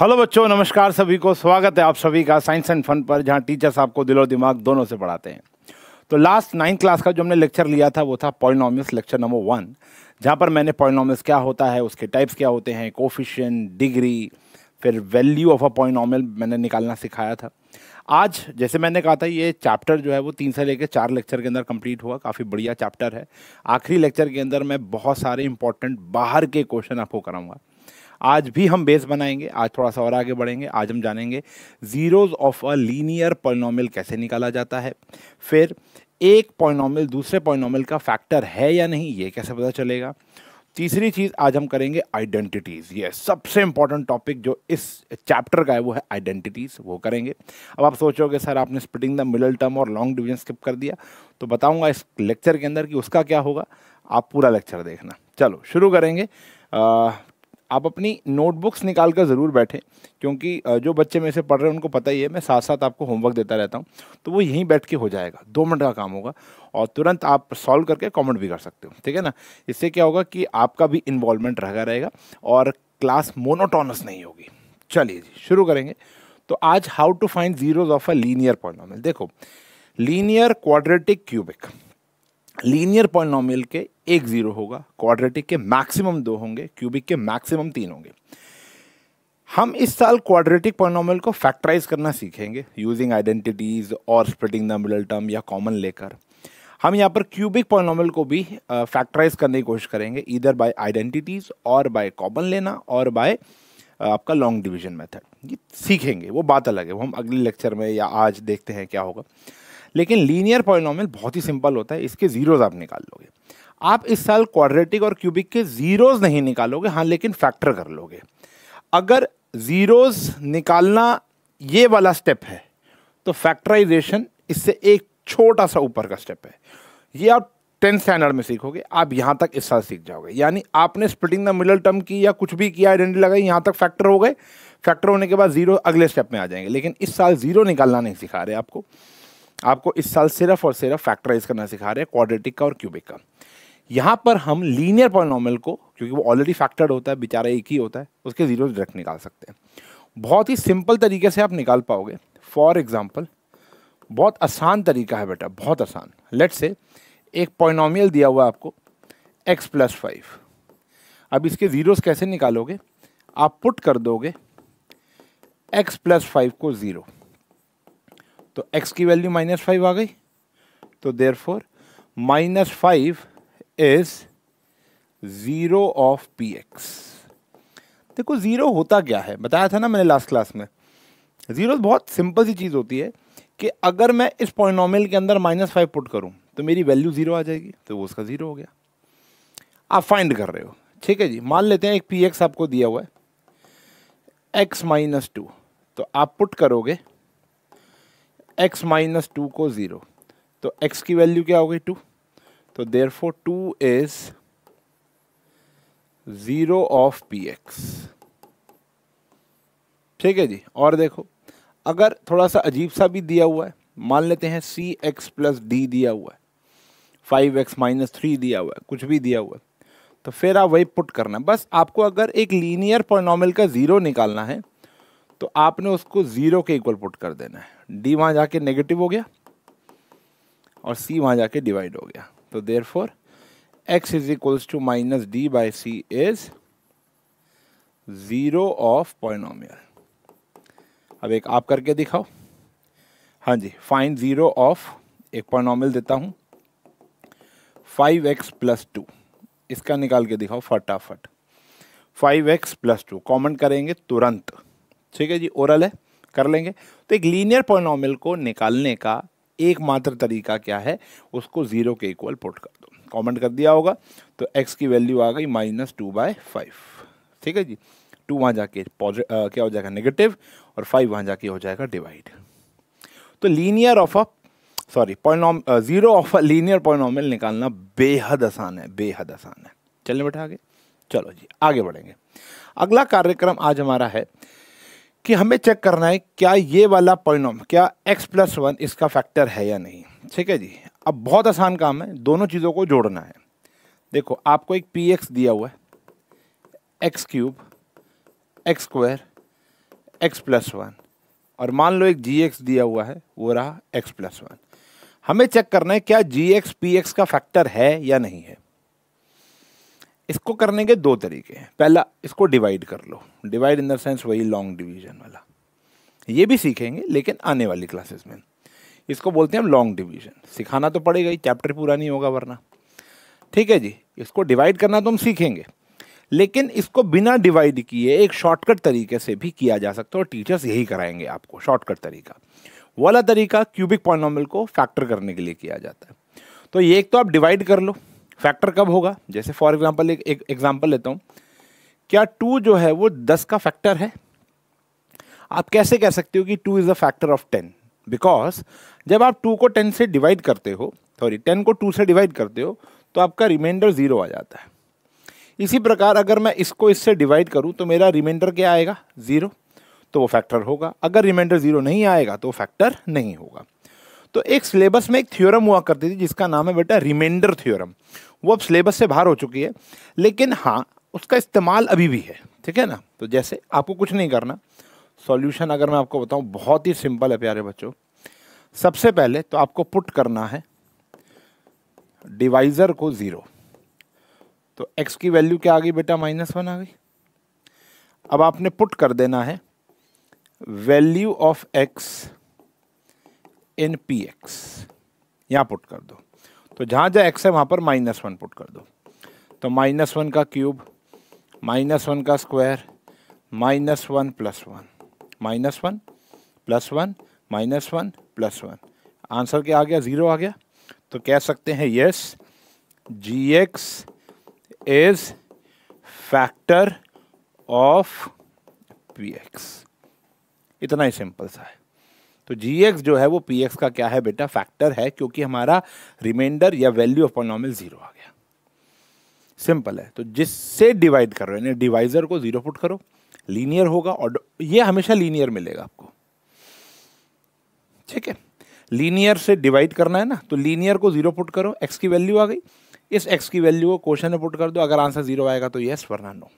hello बच्चों नमस्कार सभी को स्वागत है आप सभी का साइंस एंड फन पर जहां टीचर्स आपको दिल और दिमाग दोनों से पढ़ाते हैं तो लास्ट नाइन्थ क्लास का जो हमने लेक्चर लिया था वो था पॉलिनॉमियस लेक्चर नंबर वन जहां पर मैंने पॉलिनॉमियस क्या होता है उसके टाइप्स क्या होते हैं कोफिशियन डिग्री फिर वैल्यू ऑफ अ पॉलिनॉमियल मैंने निकालना सिखाया था आज जैसे मैंने कहा था ये चैप्टर जो है वो तीन से लेकर चार लेक्चर के अंदर कंप्लीट हुआ काफ़ी बढ़िया चैप्टर है आखिरी लेक्चर के अंदर मैं बहुत सारे इंपॉर्टेंट बाहर के क्वेश्चन आपको कराऊंगा आज भी हम बेस बनाएंगे आज थोड़ा सा और आगे बढ़ेंगे आज हम जानेंगे zeros of a linear polynomial कैसे निकाला जाता है फिर एक पॉइनॉमिल दूसरे पॉइनॉमिल का फैक्टर है या नहीं ये कैसे पता चलेगा तीसरी चीज़ आज हम करेंगे आइडेंटिटीज़ ये सबसे इंपॉर्टेंट टॉपिक जो इस चैप्टर का है वो है आइडेंटिटीज़ वो करेंगे अब आप सोचोगे सर आपने स्प्लिटिंग द मिडल टर्म और लॉन्ग डिवीजन स्किप कर दिया तो बताऊंगा इस लेक्चर के अंदर कि उसका क्या होगा आप पूरा लेक्चर देखना चलो शुरू करेंगे आप अपनी नोटबुक्स निकाल कर ज़रूर बैठें क्योंकि जो बच्चे मेरे से पढ़ रहे हैं उनको पता ही है मैं साथ साथ आपको होमवर्क देता रहता हूँ तो वो यहीं बैठ के हो जाएगा दो मिनट का काम होगा और तुरंत आप सॉल्व करके कमेंट भी कर सकते हो ठीक है ना इससे क्या होगा कि आपका भी इन्वॉल्वमेंट रहेगा रहेगा और क्लास मोनोटोनस नहीं होगी चलिए जी शुरू करेंगे तो आज how to find zeros of a linear polynomial देखो linear quadratic cubic linear polynomial के एक ज़ीरो होगा क्वाड्रेटिक के मैक्सिमम दो होंगे क्यूबिक के मैक्सिमम तीन होंगे हम इस साल क्वाड्रेटिक पॉइनोमियल को फैक्टराइज करना सीखेंगे यूजिंग आइडेंटिटीज और स्प्रेडिंग द मिडल टर्म या कॉमन लेकर हम यहाँ पर क्यूबिक पॉइनोमियल को भी फैक्टराइज uh, करने की कोशिश करेंगे इधर बाय आइडेंटिटीज और बाय कॉमन लेना और बाय आपका लॉन्ग डिवीजन मेथड ये सीखेंगे वो बात अलग है वो हम अगले लेक्चर में या आज देखते हैं क्या होगा लेकिन लीनियर पॉलिनॉमियल बहुत ही सिंपल होता है इसके जीरोज आप निकाल लोगे आप इस साल क्वाड्रेटिक और क्यूबिक के जीरोज नहीं निकालोगे हाँ लेकिन फैक्टर कर लोगे अगर जीरोज निकालना ये वाला स्टेप है तो फैक्टराइजेशन इससे एक छोटा सा ऊपर का स्टेप है ये आप टेंथ स्टैंडर्ड में सीखोगे आप यहाँ तक इस साल सीख जाओगे यानी आपने स्प्लिटिंग द मिडल टर्म की या कुछ भी किया आइडेंटिटी लगाई यहाँ तक फैक्टर हो गए फैक्टर होने के बाद जीरो अगले स्टेप में आ जाएंगे लेकिन इस साल जीरो निकालना नहीं सिखा रहे आपको आपको इस साल सिर्फ और सिर्फ फैक्टराइज करना सिखा रहे हैं क्वाड्रेटिक का और क्यूबिक का यहाँ पर हम लीनियर पॉलिनॉमल को क्योंकि वो ऑलरेडी फैक्टर्ड होता है बेचारा एक ही होता है उसके जीरो डायरेक्ट निकाल सकते हैं बहुत ही सिंपल तरीके से आप निकाल पाओगे फॉर एग्जाम्पल बहुत आसान तरीका है बेटा बहुत आसान लेट से एक पॉइनोमियल दिया हुआ आपको एक्स प्लस फाइव अब इसके ज़ीरोस कैसे निकालोगे आप पुट कर दोगे एक्स प्लस फाइव को ज़ीरो तो एक्स की वैल्यू माइनस फाइव आ गई तो therefore minus five is zero of p x देखो ज़ीरो होता क्या है बताया था ना मैंने लास्ट क्लास में ज़ीरो तो बहुत सिंपल सी चीज़ होती है कि अगर मैं इस पॉइनॉमियल के अंदर माइनस फाइव पुट करूं तो मेरी वैल्यू ज़ीरो आ जाएगी तो वो उसका ज़ीरो हो गया आप फाइंड कर रहे हो ठीक है जी मान लेते हैं एक पी एक्स आपको दिया हुआ है एक्स माइनस टू तो आप पुट करोगे एक्स माइनस टू को ज़ीरो तो एक्स की वैल्यू क्या हो गई टू तो therefore two is zero of p x ठीक है जी और देखो अगर थोड़ा सा अजीब सा भी दिया हुआ है मान लेते हैं सी एक्स प्लस डी दिया हुआ है फाइव एक्स माइनस थ्री दिया हुआ है कुछ भी दिया हुआ है तो फिर आप वही पुट करना बस आपको अगर एक लीनियर पोनॉमल का ज़ीरो निकालना है तो आपने उसको जीरो के इक्वल पुट कर देना है डी वहां जाके नेगेटिव हो गया और सी वहां जाके डिवाइड हो गया तो therefore x is equals to minus d by c is zero of polynomial अब एक आप करके दिखाओ हाँ जी फाइन जीरो ऑफ एक पॉइनोमियल देता हूं फाइव एक्स प्लस टू इसका निकाल के दिखाओ फटाफट five x plus two common करेंगे तुरंत ठीक है जी ओरल है कर लेंगे तो एक लीनियर पॉलिनॉमियल को निकालने का एकमात्र तरीका क्या है उसको ज़ीरो के इक्वल पुट कर दो कमेंट कर दिया होगा तो एक्स की वैल्यू आ गई माइनस टू बाय फाइव ठीक है जी टू वहाँ जाके पॉजिटिव क्या हो जाएगा नेगेटिव और फाइव वहाँ जाके हो जाएगा डिवाइड तो linear of a sorry polynomial zero of a linear polynomial निकालना बेहद आसान है बेहद आसान है चलिए बेटा आगे चलो जी आगे बढ़ेंगे अगला कार्यक्रम आज हमारा है कि हमें चेक करना है क्या ये वाला पॉइनोम क्या एक्स प्लस वन इसका फैक्टर है या नहीं ठीक है जी अब बहुत आसान काम है दोनों चीज़ों को जोड़ना है देखो आपको एक पी एक्स दिया हुआ है x cube x square x plus one और मान लो एक जी एक्स दिया हुआ है वो रहा एक्स प्लस वन हमें चेक करना है क्या जी एक्स पी एक्स का फैक्टर है या नहीं है इसको करने के दो तरीके हैं पहला इसको डिवाइड कर लो डिवाइड इन द सेंस वही लॉन्ग डिवीजन वाला ये भी सीखेंगे लेकिन आने वाली क्लासेस में इसको बोलते हैं हम लॉन्ग डिवीजन सिखाना तो पड़ेगा ही चैप्टर पूरा नहीं होगा वरना ठीक है जी इसको डिवाइड करना तो हम सीखेंगे लेकिन इसको बिना डिवाइड किए एक शॉर्टकट तरीके से भी किया जा सकता है और टीचर्स यही कराएंगे आपको शॉर्टकट तरीका वाला तरीका क्यूबिक पॉलिनॉमिल को फैक्टर करने के लिए किया जाता है तो ये एक तो आप डिवाइड कर लो फैक्टर कब होगा जैसे फॉर एग्जाम्पल एक एग्जाम्पल लेता हूँ क्या टू जो है वो दस का फैक्टर है आप कैसे कह सकते हो कि two is a factor of ten because जब आप टू को टेन से डिवाइड करते हो सॉरी टेन को टू से डिवाइड करते हो तो आपका रिमाइंडर ज़ीरो आ जाता है इसी प्रकार अगर मैं इसको इससे डिवाइड करूं तो मेरा रिमाइंडर क्या आएगा ज़ीरो तो वो फैक्टर होगा अगर रिमाइंडर ज़ीरो नहीं आएगा तो फैक्टर नहीं होगा तो एक सिलेबस में एक थ्योरम हुआ करती थी जिसका नाम है बेटा रिमाइंडर थ्योरम वो अब सिलेबस से बाहर हो चुकी है लेकिन हाँ उसका इस्तेमाल अभी भी है ठीक है ना तो जैसे आपको कुछ नहीं करना सॉल्यूशन अगर मैं आपको बताऊं बहुत ही सिंपल है प्यारे बच्चों सबसे पहले तो आपको पुट करना है डिवाइज़र को ज़ीरो तो एक्स की वैल्यू क्या आ गई बेटा माइनस वन आ गई अब आपने पुट कर देना है value of x in p x यहाँ पुट कर दो तो जहाँ जहाँ एक्स है वहाँ पर माइनस वन पुट कर दो तो माइनस वन का क्यूब माइनस वन का square minus one plus one minus one plus one minus one plus one answer क्या आ गया ज़ीरो आ गया तो कह सकते हैं yes g x is factor of p x इतना ही सिंपल सा है तो जी जो है वो पी एक्स का क्या है बेटा फैक्टर है क्योंकि हमारा रिमाइंडर या वैल्यू ऑफ पॉनॉमिल जीरो आ गया सिंपल है तो जिससे डिवाइड करो यानी डिवाइजर को जीरो पुट करो लीनियर होगा और ये हमेशा लीनियर मिलेगा आपको ठीक है लीनियर से डिवाइड करना है ना तो लीनियर को जीरो पुट करो एक्स की वैल्यू आ गई इस एक्स की वैल्यू को क्वेश्चन में पुट कर दो अगर आंसर जीरो आएगा तो यस वरना नो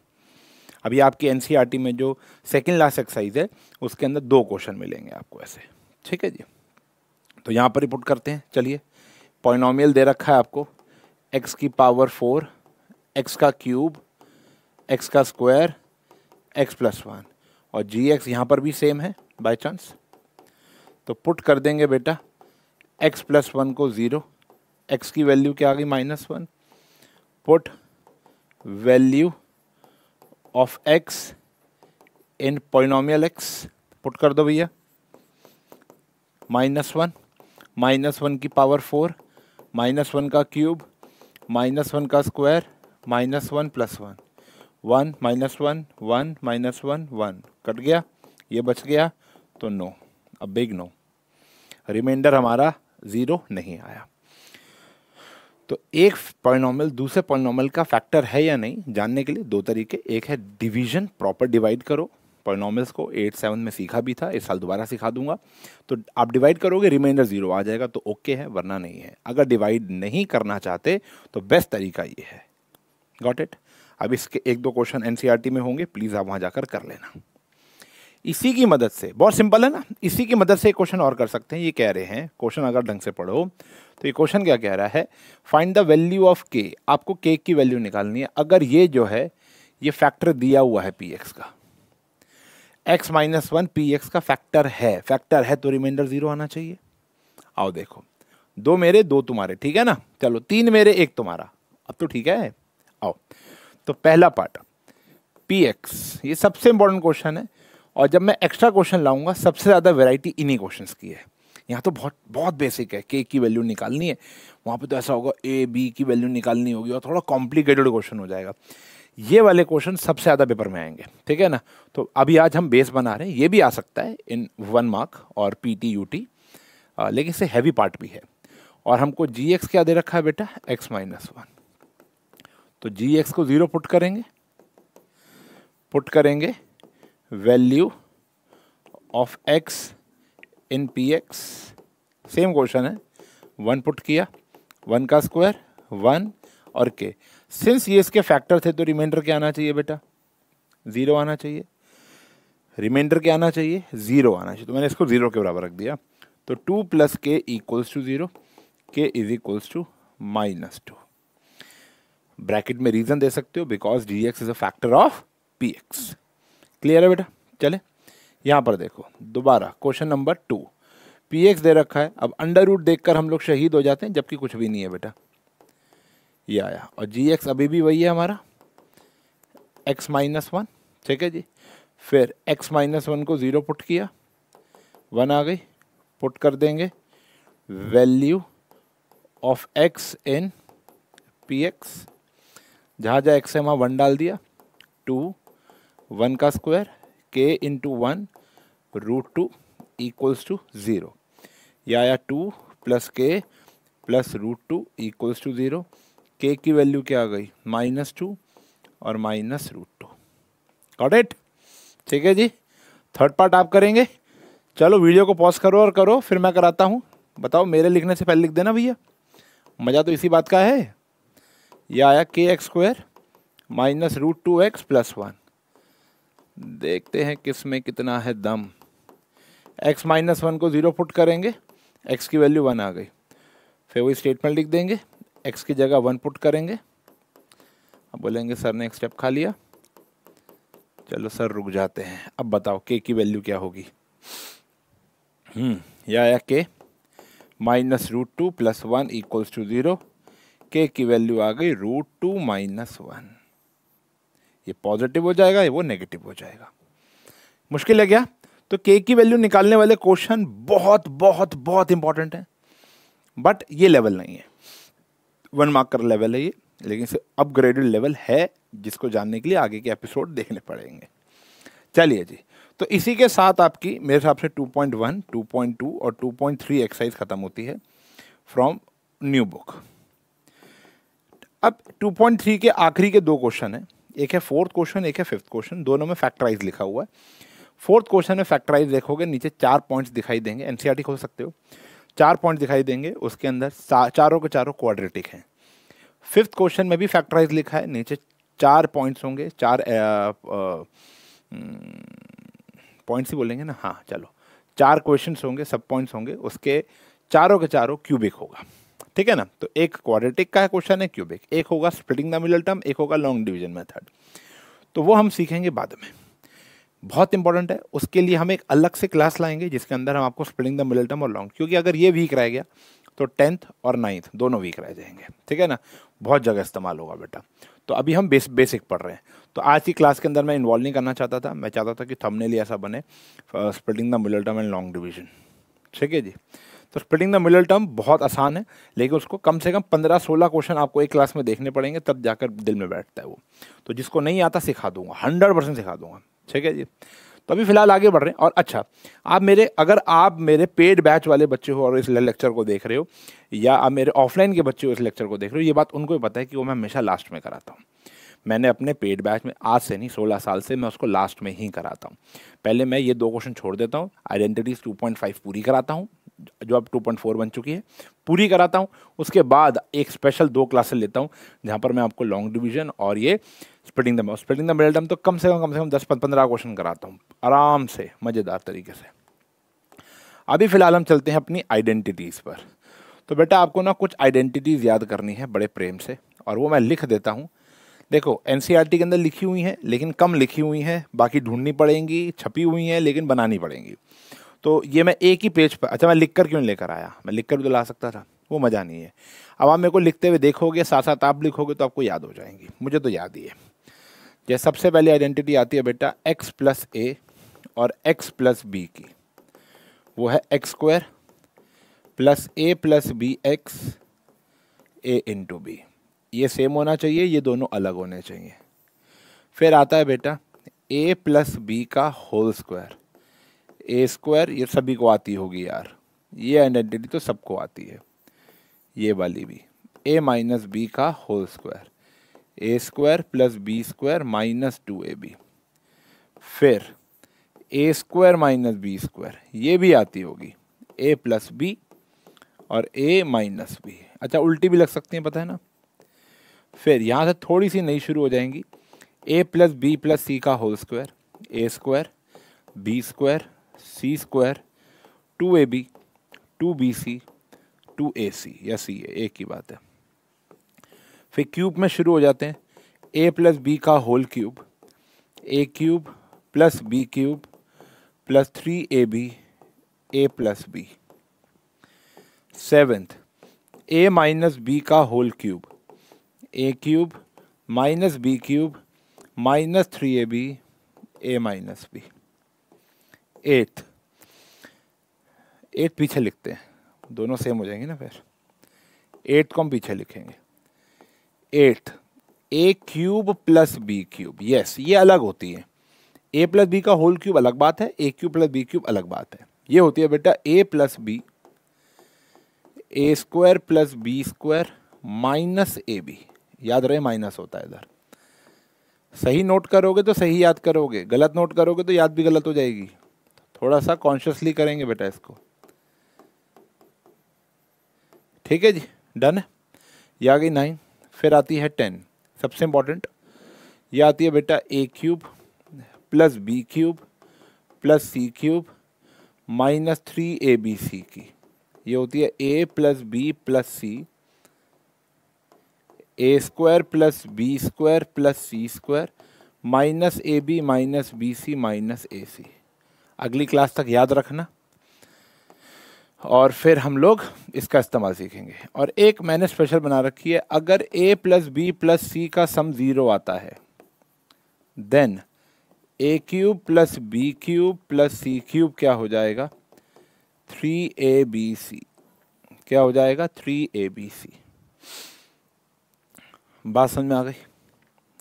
अभी आपकी एन e में जो सेकेंड लास्ट एक्सरसाइज है उसके अंदर दो क्वेश्चन मिलेंगे आपको ऐसे ठीक है जी तो यहाँ पर ही पुट करते हैं चलिए पॉइनोमियल दे रखा है आपको एक्स की पावर फोर एक्स का क्यूब एक्स का स्क्वायर एक्स प्लस वन और जी एक्स यहाँ पर भी सेम है बाय चांस तो पुट कर देंगे बेटा एक्स प्लस वन को ज़ीरो एक्स की वैल्यू क्या आ गई minus one put value of x in polynomial x put कर दो भैया माइनस वन माइनस वन की पावर फोर माइनस वन का क्यूब माइनस वन का square minus one plus one one minus one one minus one one cut गया ये बच गया तो no a big no remainder हमारा ज़ीरो नहीं आया तो एक पॉइनॉमल दूसरे पॉइनॉमल का फैक्टर है या नहीं जानने के लिए दो तरीके एक है डिवीजन प्रॉपर डिवाइड करो पॉलिनॉमल्स को एट सेवन में सीखा भी था इस साल दोबारा सिखा दूंगा तो आप डिवाइड करोगे रिमाइंडर ज़ीरो आ जाएगा तो ओके है वरना नहीं है अगर डिवाइड नहीं करना चाहते तो बेस्ट तरीका ये है गॉट इट अब इसके एक दो क्वेश्चन एन e में होंगे प्लीज़ आप वहाँ जाकर कर लेना इसी की मदद से बहुत सिंपल है ना इसी की मदद से क्वेश्चन और कर सकते हैं ये कह रहे हैं क्वेश्चन अगर ढंग से पढ़ो तो ये क्वेश्चन क्या कह रहा है फाइंड द वैल्यू ऑफ के आपको के की वैल्यू निकालनी है अगर ये जो है ये फैक्टर दिया हुआ है पी एक्स का x minus one p x का फैक्टर है फैक्टर है तो रिमाइंडर जीरो आना चाहिए आओ देखो दो मेरे दो तुम्हारे ठीक है ना चलो तीन मेरे एक तुम्हारा अब तो ठीक है आओ तो पहला पार्ट पी एक्स ये सबसे इंपॉर्टेंट क्वेश्चन है और जब मैं एक्स्ट्रा क्वेश्चन लाऊंगा सबसे ज़्यादा वेराइटी इन्हीं क्वेश्चन की है यहाँ तो बहुत बहुत बेसिक है के की वैल्यू निकालनी है वहाँ पे तो ऐसा होगा ए बी की वैल्यू निकालनी होगी और थोड़ा कॉम्प्लिकेटेड क्वेश्चन हो जाएगा ये वाले क्वेश्चन सबसे ज़्यादा पेपर में आएंगे ठीक है ना तो अभी आज हम बेस बना रहे हैं ये भी आ सकता है इन वन मार्क और पी टी यू टी लेकिन इससे हैवी पार्ट भी है और हमको जी एक्स क्या दे रखा है बेटा एक्स माइनस वन तो जी एक्स को ज़ीरो पुट करेंगे पुट करेंगे value of x in p x same question है वन पुट किया वन का स्क्वायर वन और के सिंस ये इसके फैक्टर थे तो रिमाइंडर क्या आना चाहिए बेटा ज़ीरो आना चाहिए रिमाइंडर क्या आना चाहिए ज़ीरो आना चाहिए तो मैंने इसको ज़ीरो के बराबर रख दिया तो two plus k equals to zero k is equals to minus two bracket में रीज़न दे सकते हो because d x is a factor of p x clear है बेटा चले यहाँ पर देखो दोबारा question number two p x दे रखा है अब अंडर रूट देख कर हम लोग शहीद हो जाते हैं जबकि कुछ भी नहीं है बेटा ये आया और जी एक्स अभी भी वही है हमारा एक्स माइनस वन ठीक है जी फिर एक्स माइनस वन को ज़ीरो पुट किया वन आ गई पुट कर देंगे value of x in p x जहाँ जहाँ एक्स है वहाँ वन डाल दिया टू वन का square k into one root two equals to zero या आया two plus k plus root two equals to zero k की वैल्यू क्या आ गई माइनस टू और माइनस रूट टू गॉट ठीक है जी थर्ड पार्ट आप करेंगे चलो वीडियो को पॉज करो और करो फिर मैं कराता हूँ बताओ मेरे लिखने से पहले लिख देना भैया मज़ा तो इसी बात का है यह आया k x square minus root two x plus one देखते हैं किस में कितना है दम एक्स माइनस वन को ज़ीरो पुट करेंगे एक्स की वैल्यू वन आ गई फिर वही स्टेटमेंट लिख देंगे एक्स की जगह वन पुट करेंगे अब बोलेंगे सर ने एक स्टेप खा लिया चलो सर रुक जाते हैं अब बताओ के की वैल्यू क्या होगी हम्म या आया k minus root two plus one equals to zero k की वैल्यू आ गई रूट टू माइनस वन ये पॉजिटिव हो जाएगा ये वो नेगेटिव हो जाएगा मुश्किल है क्या तो के की वैल्यू निकालने वाले क्वेश्चन बहुत बहुत बहुत इंपॉर्टेंट है बट ये लेवल नहीं है वन मार्कर लेवल है ये लेकिन इसे अपग्रेडेड लेवल है जिसको जानने के लिए आगे के एपिसोड देखने पड़ेंगे चलिए जी तो इसी के साथ आपकी मेरे हिसाब से 2.1, 2.2 और 2.3 एक्सरसाइज ख़त्म होती है फ्रॉम न्यू बुक अब 2.3 के आखिरी के दो क्वेश्चन हैं एक है फोर्थ क्वेश्चन एक है फिफ्थ क्वेश्चन दोनों में फैक्टराइज लिखा हुआ है फोर्थ क्वेश्चन में फैक्टराइज देखोगे नीचे चार पॉइंट्स दिखाई देंगे एनसीआरटी e खोल सकते हो चार पॉइंट दिखाई देंगे उसके अंदर चारों के चारों क्वाड्रेटिक हैं फिफ्थ क्वेश्चन में भी फैक्टराइज लिखा है नीचे चार पॉइंट्स होंगे चार पॉइंट्स हम्म, ही बोलेंगे ना हाँ चलो चार क्वेश्चन होंगे सब पॉइंट्स होंगे उसके चारों के चारों क्यूबिक होगा ठीक है ना तो एक क्वाड्रेटिक का क्वेश्चन है क्यूबिक एक होगा स्प्लिटिंग द मिडल टर्म एक होगा लॉन्ग डिवीजन मेथड तो वो हम सीखेंगे बाद में बहुत इंपॉर्टेंट है उसके लिए हम एक अलग से क्लास लाएंगे जिसके अंदर हम आपको स्प्लिंग द मिडिल टर्म और लॉन्ग क्योंकि अगर ये वीक रह गया तो टेंथ और नाइन्थ दोनों वीक रह जाएंगे ठीक है ना बहुत जगह इस्तेमाल होगा बेटा तो अभी हम बेस बेसिक पढ़ रहे हैं तो आज की क्लास के अंदर मैं इन्वॉल्व नहीं करना चाहता था मैं चाहता था कि थंबनेल ऐसा बने splitting the middle term and long division ठीक है जी तो स्प्लिटिंग द मिडल टर्म बहुत आसान है लेकिन उसको कम से कम पंद्रह सोलह क्वेश्चन आपको एक क्लास में देखने पड़ेंगे तब जाकर दिल में बैठता है वो तो जिसको नहीं आता सिखा दूंगा हंड्रेड परसेंट सिखा दूंगा ठीक है जी तो अभी फिलहाल आगे बढ़ रहे हैं और अच्छा आप मेरे अगर आप मेरे पेड बैच वाले बच्चे हो और इस लेक्चर को देख रहे हो या आप मेरे ऑफलाइन के बच्चे हो इस लेक्चर को देख रहे हो ये बात उनको भी पता है कि वो मैं हमेशा लास्ट में कराता हूँ मैंने अपने पेड बैच में आज से नहीं सोलह साल से मैं उसको लास्ट में ही कराता हूँ पहले मैं ये दो क्वेश्चन छोड़ देता हूँ आइडेंटिटीज़ फाइव पूरी कराता हूँ जो अब 2.4 बन चुकी है पूरी कराता हूँ उसके बाद एक स्पेशल दो क्लासेस लेता हूँ जहाँ पर मैं आपको लॉन्ग डिवीजन और ये स्प्लिटिंग दम स्प्लिटिंग द मिडल तो कम से कम कम से कम दस पंद्रह क्वेश्चन कराता हूँ आराम से मज़ेदार तरीके से अभी फ़िलहाल हम चलते हैं अपनी आइडेंटिटीज़ पर तो बेटा आपको ना कुछ आइडेंटिटीज़ याद करनी है बड़े प्रेम से और वो मैं लिख देता हूँ देखो एन e के अंदर लिखी हुई हैं लेकिन कम लिखी हुई हैं बाकी ढूंढनी पड़ेंगी छपी हुई हैं लेकिन बनानी पड़ेंगी तो ये मैं एक ही पेज पर अच्छा मैं लिख कर क्यों लेकर आया मैं लिख कर भी तो ला सकता था वो मज़ा नहीं है अब आप मेरे को लिखते हुए देखोगे साथ साथ आप लिखोगे तो आपको याद हो जाएंगी मुझे तो याद ही है जैसे सबसे पहले आइडेंटिटी आती है बेटा एक्स प्लस ए और एक्स प्लस बी की वो है x square plus a plus b x a into b ये सेम होना चाहिए ये दोनों अलग होने चाहिए फिर आता है बेटा ए प्लस बी का होल स्क्वायर ए स्क्वायर ये सभी को आती होगी यार ये आइडेंटिटी तो सबको आती है ये वाली भी ए माइनस बी का whole square a square plus b square minus two a b फिर a square minus b square ये भी आती होगी ए प्लस बी और ए माइनस बी अच्छा उल्टी भी लग सकती है पता है ना फिर यहाँ से थोड़ी सी नई शुरू हो जाएंगी a plus b plus c का whole square a square b square c square two a b two b c two a c या सी ए एक ही बात है फिर क्यूब में शुरू हो जाते हैं ए प्लस बी का whole cube a cube plus b cube plus three a b a plus b seventh a minus b का whole cube a cube minus b cube minus three a b a minus b eighth eight पीछे लिखते हैं दोनों same हो जाएंगे ना फिर eight को हम पीछे लिखेंगे eight a cube plus b cube yes ये अलग होती है ए प्लस बी का होल क्यूब अलग बात है a cube plus b cube अलग बात है ये होती है बेटा a plus b a square plus b square minus a b याद रहे माइनस होता है इधर सही नोट करोगे तो सही याद करोगे गलत नोट करोगे तो याद भी गलत हो जाएगी थोड़ा सा कॉन्शियसली करेंगे बेटा इसको ठीक है जी डन यह आ गई नाइन फिर आती है टेन सबसे इम्पॉर्टेंट ये आती है बेटा a cube plus b cube plus c cube minus three a b c की ये होती है a plus b plus c a square plus b square plus c square minus a b minus b c minus a c अगली class तक याद रखना और फिर हम लोग इसका इस्तेमाल सीखेंगे और एक मैंने स्पेशल बना रखी है अगर a plus b plus c का सम ज़ीरो आता है then a cube plus b cube plus c cube क्या हो जाएगा थ्री ए बी सी क्या हो जाएगा थ्री ए बी सी बात समझ में आ गई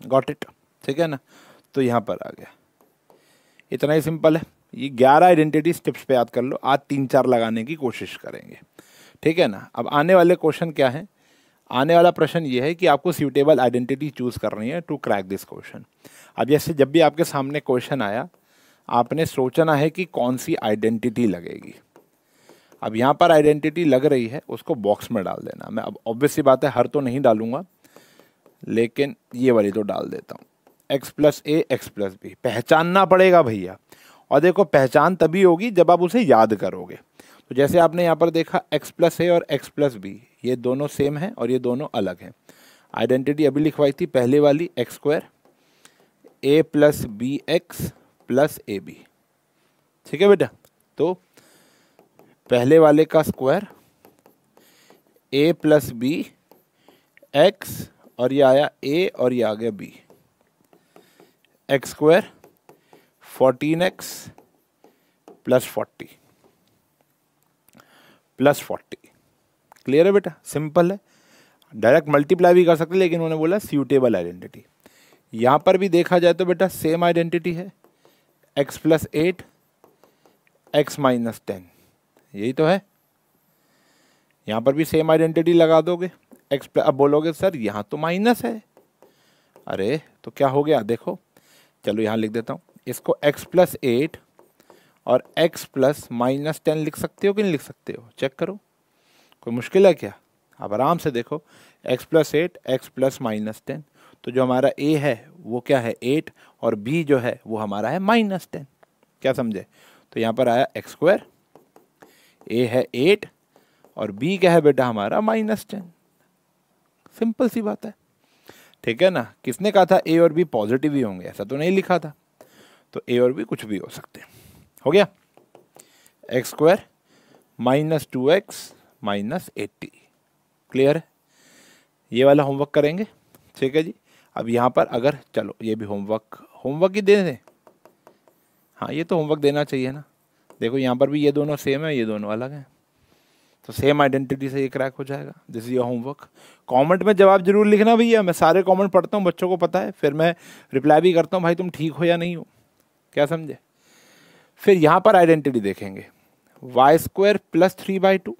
गॉट इट ठीक है ना तो यहाँ पर आ गया इतना ही सिंपल है ये ग्यारह आइडेंटिटी स्टेप्स पे याद कर लो आज तीन चार लगाने की कोशिश करेंगे ठीक है ना अब आने वाले क्वेश्चन क्या है आने वाला प्रश्न ये है कि आपको सूटेबल आइडेंटिटी चूज़ करनी है टू क्रैक दिस क्वेश्चन अब जैसे जब भी आपके सामने क्वेश्चन आया आपने सोचना है कि कौन सी आइडेंटिटी लगेगी अब यहाँ पर आइडेंटिटी लग रही है उसको बॉक्स में डाल देना मैं अब ऑब्वियसली बात है हर तो नहीं डालूंगा लेकिन ये वाली तो डाल देता हूँ x plus a x plus b पहचानना पड़ेगा भैया और देखो पहचान तभी होगी जब आप उसे याद करोगे तो जैसे आपने यहाँ पर देखा एक्स प्लस ए और एक्स प्लस बी ये दोनों सेम हैं और ये दोनों अलग हैं आइडेंटिटी अभी लिखवाई थी पहले वाली x square a plus b x plus a b ठीक है बेटा तो पहले वाले का square a plus b x और ये आया ए और ये आ गया b x square fourteen x plus forty plus forty clear है बेटा सिंपल है डायरेक्ट मल्टीप्लाई भी कर सकते लेकिन उन्होंने बोला सूटेबल आइडेंटिटी यहाँ पर भी देखा जाए तो बेटा सेम आइडेंटिटी है x plus eight x minus ten यही तो है यहाँ पर भी सेम आइडेंटिटी लगा दोगे एक्स अब बोलोगे सर यहाँ तो माइनस है अरे तो क्या हो गया देखो चलो यहाँ लिख देता हूँ इसको x प्लस एट और x प्लस माइनस टेन लिख सकते हो कि नहीं लिख सकते हो चेक करो कोई मुश्किल है क्या आप आराम से देखो x plus eight x plus minus ten तो जो हमारा a है वो क्या है एट और b जो है वो हमारा है माइनस टेन क्या समझे तो यहाँ पर आया एक्स स्क्वायर ए है एट और b क्या है बेटा हमारा माइनस टेन सिंपल सी बात है ठीक है ना किसने कहा था ए और बी पॉजिटिव ही होंगे ऐसा तो नहीं लिखा था तो ए और बी कुछ भी हो सकते हैं हो गया x square minus two x minus eighty clear है ये वाला होमवर्क करेंगे ठीक है जी अब यहाँ पर अगर चलो ये भी होमवर्क होमवर्क ही दे दें हाँ ये तो होमवर्क देना चाहिए ना देखो यहाँ पर भी ये दोनों सेम है ये दोनों अलग हैं तो सेम आइडेंटिटी से ये क्रैक हो जाएगा this is your homework comment में जवाब जरूर लिखना भैया मैं सारे कमेंट पढ़ता हूँ बच्चों को पता है फिर मैं रिप्लाई भी करता हूँ भाई तुम ठीक हो या नहीं हो क्या समझे फिर यहां पर आइडेंटिटी देखेंगे y square plus three by two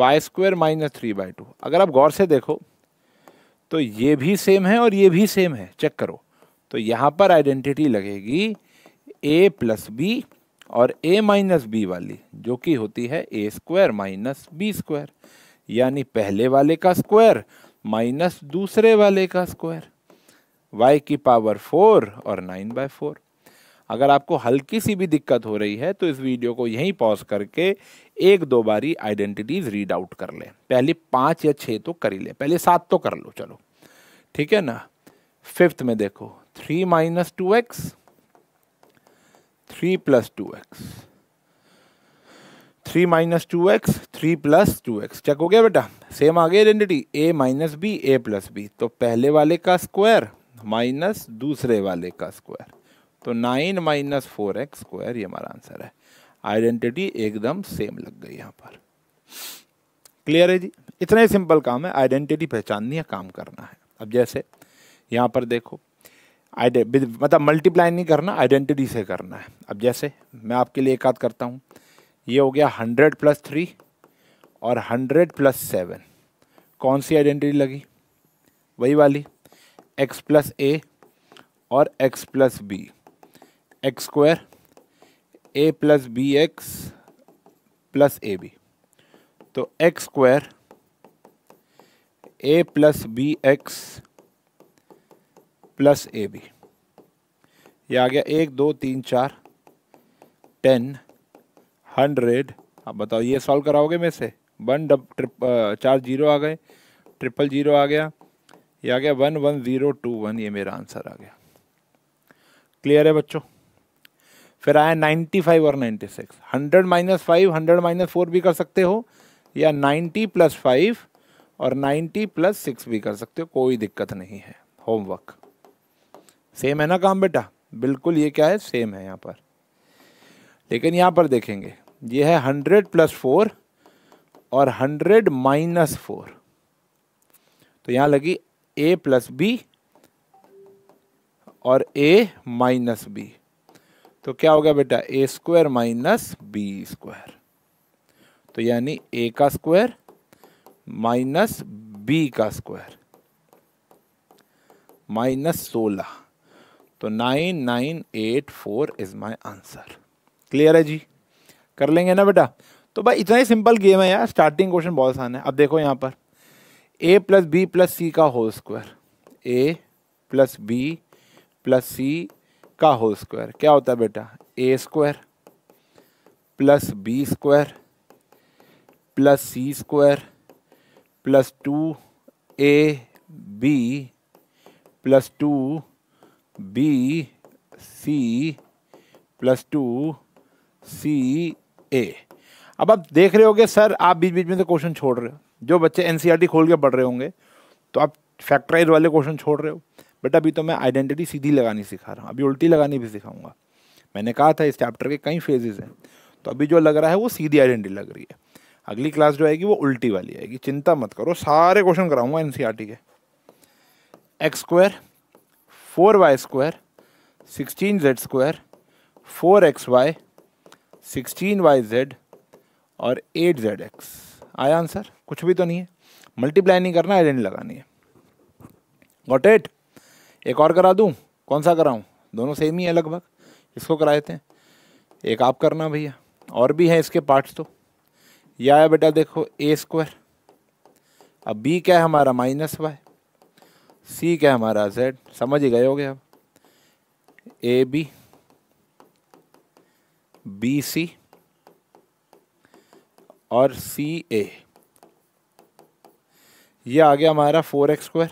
y square minus three by two अगर आप गौर से देखो तो ये भी सेम है और ये भी सेम है चेक करो तो यहां पर आइडेंटिटी लगेगी ए प्लस बी और ए माइनस बी वाली जो कि होती है a square minus b square यानी पहले वाले का स्क्वायर माइनस दूसरे वाले का स्क्वायर वाई की पावर फोर और नाइन बाय फोर अगर आपको हल्की सी भी दिक्कत हो रही है तो इस वीडियो को यहीं पॉज करके एक दो बारी आइडेंटिटीज रीड आउट कर लें पहले पाँच या छः तो कर ही लें पहले सात तो कर लो चलो ठीक है ना फिफ्थ में देखो three minus two x three plus two x three minus two x three plus two x check हो गया बेटा सेम आ गया identity a minus b a plus b तो पहले वाले का स्क्वायर माइनस दूसरे वाले का स्क्वायर तो nine minus four x square ये हमारा आंसर है आइडेंटिटी एकदम सेम लग गई यहाँ पर क्लियर है जी इतना ही सिंपल काम है आइडेंटिटी पहचाननी है काम करना है अब जैसे यहाँ पर देखो आइडे मतलब मल्टीप्लाई नहीं करना आइडेंटिटी से करना है अब जैसे मैं आपके लिए एक आध करता हूँ ये हो गया हंड्रेड प्लस थ्री और हंड्रेड प्लस सेवन कौन सी आइडेंटिटी लगी वही वाली एक्स प्लस ए और x plus b x square a plus b x plus a b तो x square a plus b x plus a b यह आ गया एक दो तीन चार टेन हंड्रेड आप बताओ ये सॉल्व कराओगे मेरे से वन डब ट्रिप चार जीरो आ गए ट्रिपल जीरो आ गया ये आ गया one one zero two one ये मेरा आंसर आ गया क्लियर है बच्चों फिर आया नाइन्टी फाइव और ninety six hundred minus five hundred minus four भी कर सकते हो या नाइन्टी प्लस फाइव और नाइन्टी प्लस सिक्स भी कर सकते हो कोई दिक्कत नहीं है होमवर्क सेम है ना काम बेटा बिल्कुल ये क्या है सेम है यहाँ पर लेकिन यहाँ पर देखेंगे ये है हंड्रेड प्लस फोर और हंड्रेड माइनस फोर तो यहाँ लगी ए प्लस बी और ए माइनस बी तो क्या हो गया बेटा a square minus b square तो यानी ए का स्क्वायर माइनस बी का स्क्वायर माइनस सोलह तो nine nine eight four is my answer clear है जी कर लेंगे ना बेटा तो भाई इतना ही सिंपल गेम है यार स्टार्टिंग क्वेश्चन बहुत आसान है अब देखो यहाँ पर a plus b plus c का whole square a plus b plus c का होल स्क्वायर क्या होता है बेटा a square plus b square plus c square plus two a b plus two b c plus two c a अब आप देख रहे होगे सर आप बीच बीच में से क्वेश्चन छोड़ रहे हो जो बच्चे एन e खोल के पढ़ रहे होंगे तो आप फैक्टराइज वाले क्वेश्चन छोड़ रहे हो बेटा अभी तो मैं आइडेंटिटी सीधी लगानी सिखा रहा हूँ अभी उल्टी लगानी भी सिखाऊंगा मैंने कहा था इस चैप्टर के कई फेजेज हैं तो अभी जो लग रहा है वो सीधी आइडेंटिटी लग रही है अगली क्लास जो आएगी वो उल्टी वाली आएगी चिंता मत करो सारे क्वेश्चन कराऊंगा एन e के x square four y square sixteen z square four x y sixteen y z और एट जेड एक्स आया आंसर कुछ भी तो नहीं है मल्टीप्लाई नहीं करना आइडेंट लगानी है गॉट एट एक और करा दूँ कौन सा कराऊँ दोनों सेम ही है लगभग इसको करा देते हैं एक आप करना भैया और भी है इसके पार्ट्स तो यह आया बेटा देखो ए स्क्वायर अब बी क्या है हमारा माइनस वाई सी क्या है हमारा जेड समझ ही गए गए अब ए बी बी सी और सी ए ये आ गया हमारा फोर एक्स स्क्वायर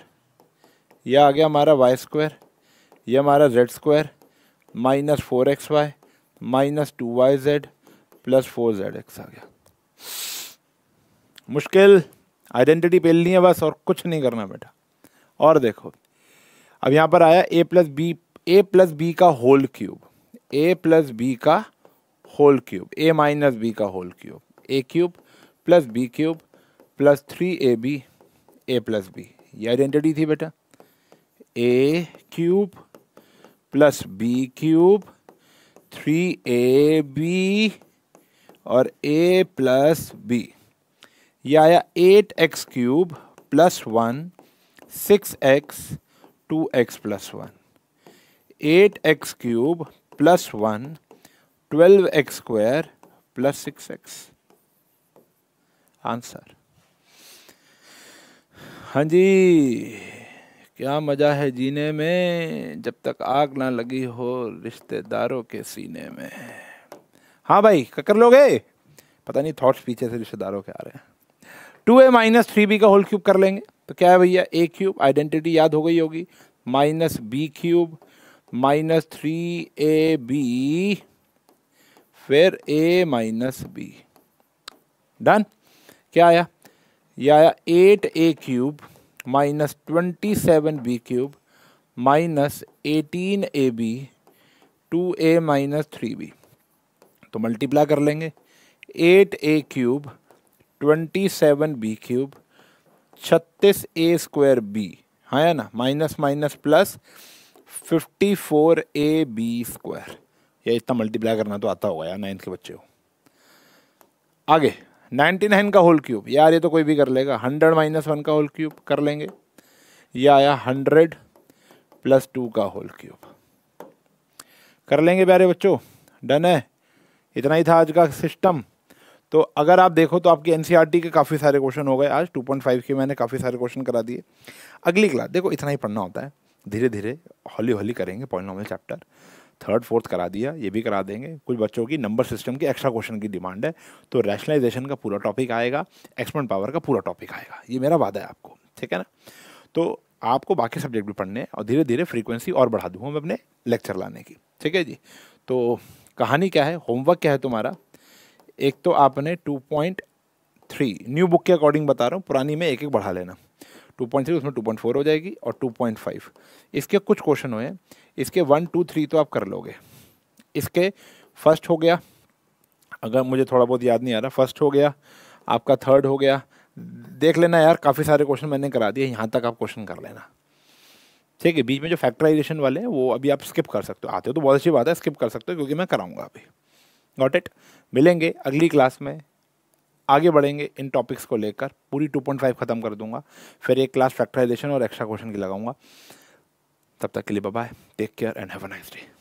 यह आ गया हमारा वाई स्क्वायर यह हमारा z square minus four x y minus two y z plus four z x आ गया मुश्किल आइडेंटिटी पेलनी है बस और कुछ नहीं करना बेटा और देखो अब यहाँ पर आया a plus b a plus b का whole cube a plus b का whole cube a minus b का whole cube a cube plus b cube plus three a b a plus b ये आइडेंटिटी थी बेटा a cube plus b cube three a b और a plus b यह आया eight x cube plus one six x two x plus one eight x cube plus one twelve x square plus six x answer हाँ जी क्या मज़ा है जीने में जब तक आग ना लगी हो रिश्तेदारों के सीने में हाँ भाई क्या कर लोगे पता नहीं थॉट्स पीछे से रिश्तेदारों के आ रहे हैं two a minus three b का होल क्यूब कर लेंगे तो क्या है भैया ए क्यूब आइडेंटिटी याद हो गई होगी minus b cube minus three a b फिर ए माइनस बी डन क्या आया ये आया eight a cube minus twenty seven b cube minus eighteen a b two a minus three b तो मल्टीप्लाई कर लेंगे eight a cube twenty seven b cube छत्तीस a square b हाँ है ना minus minus plus fifty four a b square या इतना multiply करना तो आता होगा यार नाइन्थ के बच्चे को आगे नाइन्टी नाइन का होल क्यूब यार ये तो कोई भी कर लेगा हंड्रेड माइनस वन का होल क्यूब कर लेंगे ये आया हंड्रेड प्लस टू का होल क्यूब कर लेंगे प्यारे बच्चों डन है इतना ही था आज का सिस्टम तो अगर आप देखो तो आपकी एन e के काफ़ी सारे क्वेश्चन हो गए आज 2.5 के मैंने काफ़ी सारे क्वेश्चन करा दिए अगली क्लास देखो इतना ही पढ़ना होता है धीरे धीरे हौली हौली करेंगे point normal chapter third fourth करा दिया ये भी करा देंगे कुछ बच्चों की नंबर सिस्टम के एक्स्ट्रा क्वेश्चन की डिमांड है तो रैशनलाइजेशन का पूरा टॉपिक आएगा एक्सपेंड पावर का पूरा टॉपिक आएगा ये मेरा वादा है आपको ठीक है ना तो आपको बाकी सब्जेक्ट भी पढ़ने और धीरे धीरे फ्रीक्वेंसी और बढ़ा दूँगा मैं अपने लेक्चर लाने की ठीक है जी तो कहानी क्या है होमवर्क क्या है तुम्हारा एक तो आपने two point three new book के अकॉर्डिंग बता रहा हूँ पुरानी में एक एक बढ़ा लेना टू पॉइंट थ्री उसमें टू पॉइंट फोर हो जाएगी और टू पॉइंट फाइव इसके कुछ क्वेश्चन हुए इसके वन टू थ्री तो आप कर लोगे इसके फर्स्ट हो गया अगर मुझे थोड़ा बहुत याद नहीं आ रहा फर्स्ट हो गया आपका थर्ड हो गया देख लेना यार काफ़ी सारे क्वेश्चन मैंने करा दिए यहाँ तक आप क्वेश्चन कर लेना ठीक है बीच में जो फैक्टराइजेशन वाले हैं वो अभी आप स्किप कर सकते हो आते हो तो बहुत अच्छी बात है स्किप कर सकते हो क्योंकि मैं कराऊंगा अभी नॉट इट मिलेंगे अगली क्लास में आगे बढ़ेंगे इन टॉपिक्स को लेकर पूरी 2.5 ख़त्म कर दूंगा फिर एक क्लास फैक्टराइजेशन और एक्स्ट्रा क्वेश्चन की लगाऊंगा तब तक के लिए bye take care and have a nice day